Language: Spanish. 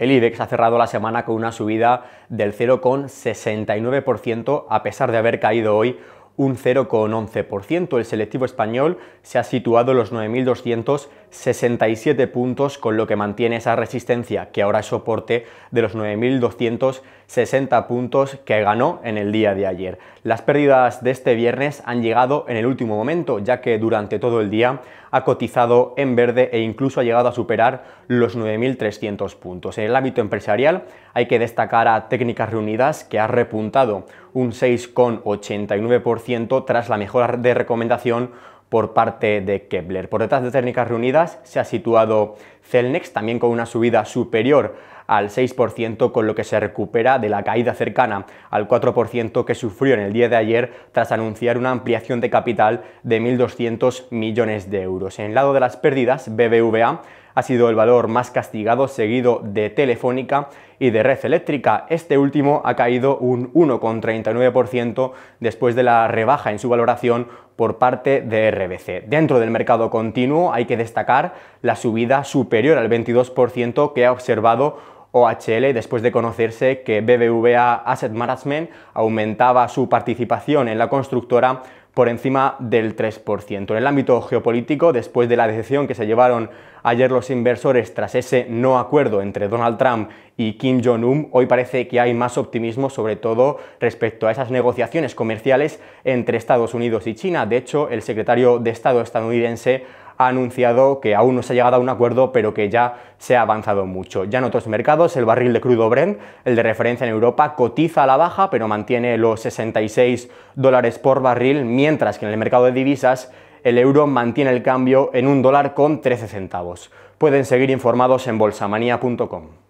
El IDEX ha cerrado la semana con una subida del 0,69% a pesar de haber caído hoy un 0,11%. El selectivo español se ha situado en los 9.267 puntos, con lo que mantiene esa resistencia que ahora es soporte de los 9.260 puntos que ganó en el día de ayer. Las pérdidas de este viernes han llegado en el último momento, ya que durante todo el día ha cotizado en verde e incluso ha llegado a superar los 9.300 puntos. En el ámbito empresarial hay que destacar a Técnicas Reunidas, que ha repuntado un 6,89% tras la mejora de recomendación por parte de Kepler. Por detrás de técnicas reunidas se ha situado Celnex, también con una subida superior al 6%, con lo que se recupera de la caída cercana al 4% que sufrió en el día de ayer tras anunciar una ampliación de capital de 1.200 millones de euros. En el lado de las pérdidas, BBVA ha sido el valor más castigado, seguido de Telefónica y de Red Eléctrica. Este último ha caído un 1,39% después de la rebaja en su valoración por parte de RBC. Dentro del mercado continuo hay que destacar la subida superior al 22% que ha observado OHL después de conocerse que BBVA Asset Management aumentaba su participación en la constructora por encima del 3%. En el ámbito geopolítico, después de la decisión que se llevaron ayer los inversores tras ese no acuerdo entre Donald Trump y Kim Jong-un, hoy parece que hay más optimismo, sobre todo respecto a esas negociaciones comerciales entre Estados Unidos y China. De hecho, el secretario de Estado estadounidense ha anunciado que aún no se ha llegado a un acuerdo, pero que ya se ha avanzado mucho. Ya en otros mercados, el barril de crudo Brent, el de referencia en Europa, cotiza a la baja, pero mantiene los 66 dólares por barril, mientras que en el mercado de divisas, el euro mantiene el cambio en un dólar con 13 centavos. Pueden seguir informados en bolsamanía.com.